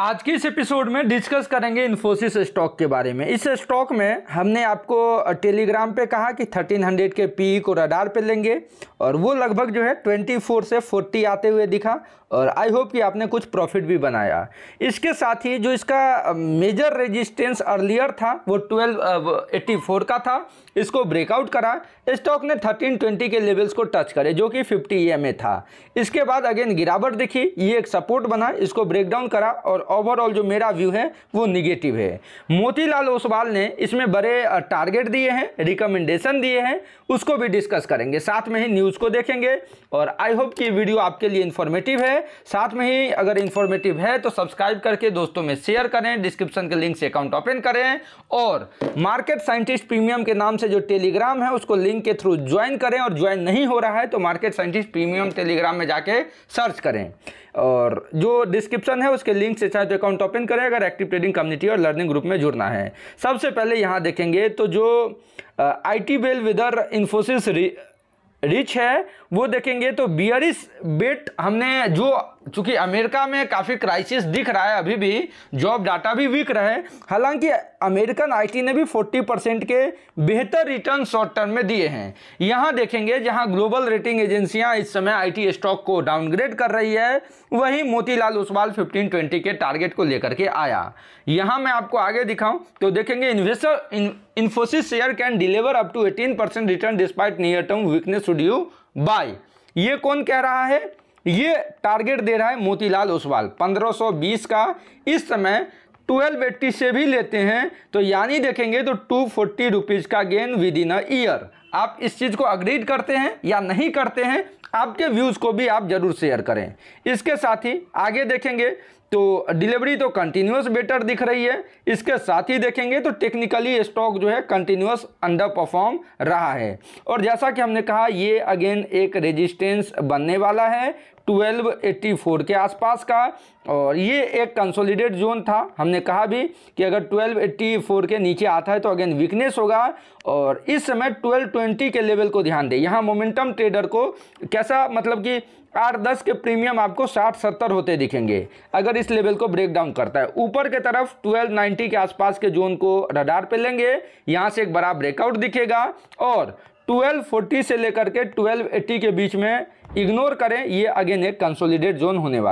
आज के इस एपिसोड में डिस्कस करेंगे इन्फोसिस स्टॉक के बारे में इस स्टॉक में हमने आपको टेलीग्राम पे कहा कि 1300 के पी e को रडार पे लेंगे और वो लगभग जो है 24 से 40 आते हुए दिखा और आई होप कि आपने कुछ प्रॉफिट भी बनाया इसके साथ ही जो इसका मेजर रेजिस्टेंस अर्लियर था वो ट्वेल्व एट्टी का था इसको ब्रेकआउट करा स्टॉक ने ट्वेंटी के लेवल्स को टच करे जो कि फिफ्टी ई e था इसके बाद अगेन गिरावट दिखी ये एक सपोर्ट बना इसको ब्रेकडाउन करा और ओवरऑल जो मेरा व्यू है वो निगेटिव है मोतीलाल ओसवाल ने इसमें बड़े टारगेट दिए हैं रिकमेंडेशन दिए हैं उसको भी डिस्कस करेंगे साथ में ही न्यूज़ को देखेंगे और आई होप कि वीडियो आपके लिए इन्फॉर्मेटिव है साथ में ही अगर इन्फॉर्मेटिव है तो सब्सक्राइब करके दोस्तों में शेयर करें डिस्क्रिप्शन के लिंक से अकाउंट ओपन करें और मार्केट साइंटिस्ट प्रीमियम के नाम से जो टेलीग्राम है उसको लिंक के थ्रू ज्वाइन करें और ज्वाइन नहीं हो रहा है तो मार्केट साइंटिस्ट प्रीमियम टेलीग्राम में जाके सर्च करें और जो डिस्क्रिप्शन है उसके लिंक से चाहे तो अकाउंट ओपन करें अगर एक्टिव ट्रेडिंग कम्युनिटी और लर्निंग ग्रुप में जुड़ना है सबसे पहले यहाँ देखेंगे तो जो I T bellwether Infosys rich है वो देखेंगे तो बियरिस बेट हमने जो चूँकि अमेरिका में काफ़ी क्राइसिस दिख रहा है अभी भी जॉब डाटा भी वीक रहे हालांकि अमेरिकन आईटी ने भी 40 परसेंट के बेहतर रिटर्न शॉर्ट टर्म में दिए हैं यहाँ देखेंगे जहाँ ग्लोबल रेटिंग एजेंसियाँ इस समय आईटी स्टॉक को डाउनग्रेड कर रही है वहीं मोतीलाल फिफ्टीन ट्वेंटी के टारगेट को लेकर के आया यहाँ मैं आपको आगे दिखाऊँ तो देखेंगे investor Infosys share can deliver up to eighteen percent return despite near term weakness due by ये कौन कह रहा है ये टारगेट दे रहा है मोतीलाल ओसवाल 1520 का इस समय ट्वेल्व एट्टी से भी लेते हैं तो यानी देखेंगे तो टू फोर्टी रुपीज़ का gain with in a year आप इस चीज़ को अग्रीड करते हैं या नहीं करते हैं आपके व्यूज़ को भी आप ज़रूर शेयर करें इसके साथ ही आगे देखेंगे तो डिलीवरी तो कंटिन्यूस बेटर दिख रही है इसके साथ ही देखेंगे तो टेक्निकली स्टॉक जो है कंटिन्यूस अंडर परफॉर्म रहा है और जैसा कि हमने कहा ये अगेन एक रेजिस्टेंस बनने वाला है 1284 के आसपास का और ये एक कंसोलिडेट जोन था हमने कहा भी कि अगर 1284 के नीचे आता है तो अगेन वीकनेस होगा और इस समय 1220 के लेवल को ध्यान दें यहाँ मोमेंटम ट्रेडर को कैसा मतलब कि आठ दस के प्रीमियम आपको साठ सत्तर होते दिखेंगे अगर इस लेवल को ब्रेक डाउन करता है ऊपर के तरफ ट्वेल्व नाइन्टी के आसपास के जोन को रडार पे लेंगे यहाँ से एक बड़ा ब्रेकआउट दिखेगा और ट्वेल्व फोर्टी से लेकर के ट्वेल्व एट्टी के बीच में इग्नोर करें ये अगेन एक कंसोलिडेट जोन होने वाला